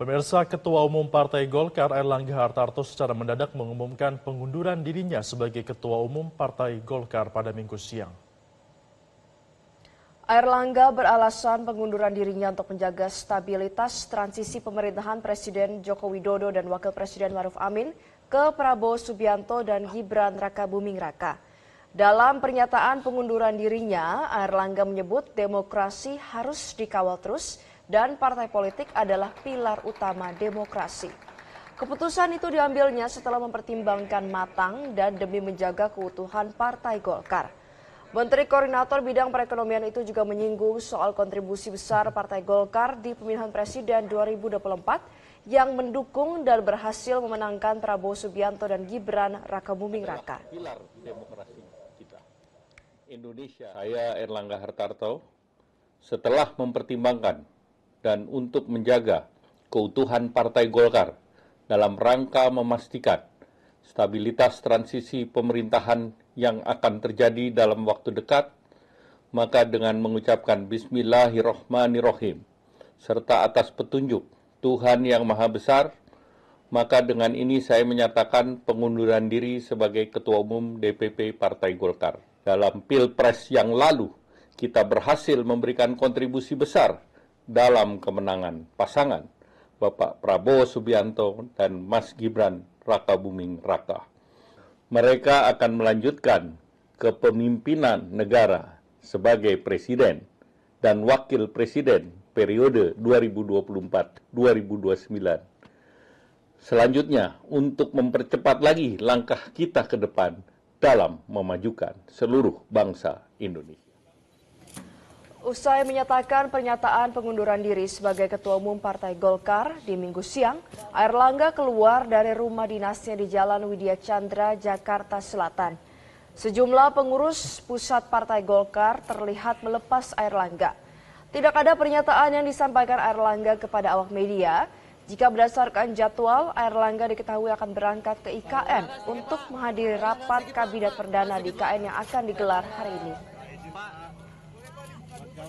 Pemirsa Ketua Umum Partai Golkar Erlangga Hartarto secara mendadak mengumumkan pengunduran dirinya sebagai Ketua Umum Partai Golkar pada minggu siang. Erlangga beralasan pengunduran dirinya untuk menjaga stabilitas transisi pemerintahan Presiden Joko Widodo dan Wakil Presiden Maruf Amin ke Prabowo Subianto dan Gibran Raka Buming Raka. Dalam pernyataan pengunduran dirinya, Erlangga menyebut demokrasi harus dikawal terus dan partai politik adalah pilar utama demokrasi. Keputusan itu diambilnya setelah mempertimbangkan matang dan demi menjaga keutuhan Partai Golkar. Menteri Koordinator Bidang Perekonomian itu juga menyinggung soal kontribusi besar Partai Golkar di pemilihan Presiden 2024 yang mendukung dan berhasil memenangkan Prabowo Subianto dan Gibran Rakabuming Raka. Pilar demokrasi kita. Indonesia. Saya Erlangga Hartarto setelah mempertimbangkan dan untuk menjaga keutuhan Partai Golkar dalam rangka memastikan stabilitas transisi pemerintahan yang akan terjadi dalam waktu dekat, maka dengan mengucapkan Bismillahirrohmanirrohim serta atas petunjuk Tuhan Yang Maha Besar, maka dengan ini saya menyatakan pengunduran diri sebagai Ketua Umum DPP Partai Golkar. Dalam Pilpres yang lalu, kita berhasil memberikan kontribusi besar dalam kemenangan pasangan Bapak Prabowo Subianto dan Mas Gibran Raka Buming Raka. Mereka akan melanjutkan kepemimpinan negara sebagai presiden dan wakil presiden periode 2024-2029. Selanjutnya, untuk mempercepat lagi langkah kita ke depan dalam memajukan seluruh bangsa Indonesia. Usai menyatakan pernyataan pengunduran diri sebagai Ketua Umum Partai Golkar di Minggu siang, Air Langga keluar dari rumah dinasnya di Jalan Widya Chandra, Jakarta Selatan. Sejumlah pengurus pusat Partai Golkar terlihat melepas Air Langga. Tidak ada pernyataan yang disampaikan Air Langga kepada awak media. Jika berdasarkan jadwal, Air Langga diketahui akan berangkat ke IKN untuk menghadiri rapat Kabinet Perdana di IKN yang akan digelar hari ini.